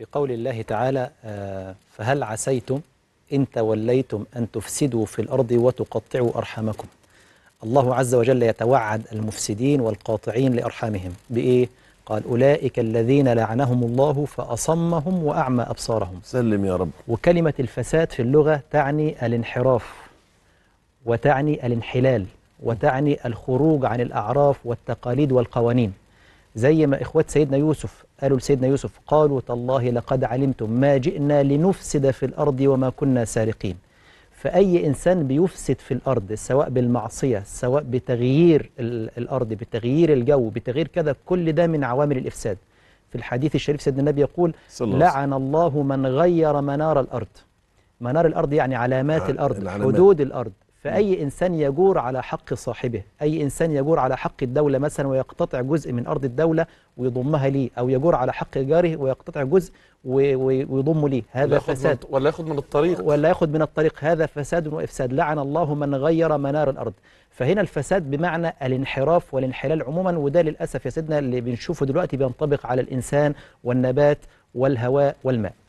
في قول الله تعالى آه، فهل عسيتم إن توليتم أن تفسدوا في الأرض وتقطعوا أرحامكم الله عز وجل يتوعد المفسدين والقاطعين لأرحامهم بإيه؟ قال أولئك الذين لعنهم الله فأصمهم وأعمى أبصارهم سلم يا رب وكلمة الفساد في اللغة تعني الانحراف وتعني الانحلال وتعني الخروج عن الأعراف والتقاليد والقوانين زي ما إخوات سيدنا يوسف قالوا لسيدنا يوسف قالوا تالله لقد علمتم ما جئنا لنفسد في الأرض وما كنا سارقين فأي إنسان بيفسد في الأرض سواء بالمعصية سواء بتغيير الأرض بتغيير الجو بتغيير كذا كل ده من عوامل الإفساد في الحديث الشريف سيدنا النبي يقول لعن الله من غير منار الأرض منار الأرض يعني علامات الأرض حدود الأرض فأي نعم. إنسان يجور على حق صاحبه أي إنسان يجور على حق الدولة مثلا ويقتطع جزء من أرض الدولة ويضمها ليه أو يجور على حق جاره ويقتطع جزء ويضم ليه هذا فساد ولا يأخذ من الطريق ولا يأخذ من الطريق هذا فساد وإفساد لعن الله من غير منار الأرض فهنا الفساد بمعنى الانحراف والانحلال عموما وده للأسف يا سيدنا اللي بنشوفه دلوقتي بينطبق على الإنسان والنبات والهواء والماء